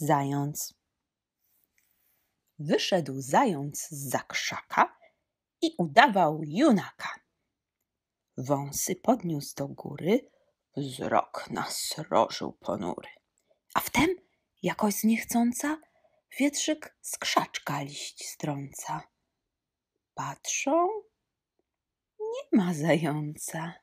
zając. Wyszedł zając z za krzaka i udawał junaka. Wąsy podniósł do góry, wzrok nasrożył ponury. A wtem, jakoś zniechcąca, wietrzyk z krzaczka liść strąca. Patrzą, nie ma zająca.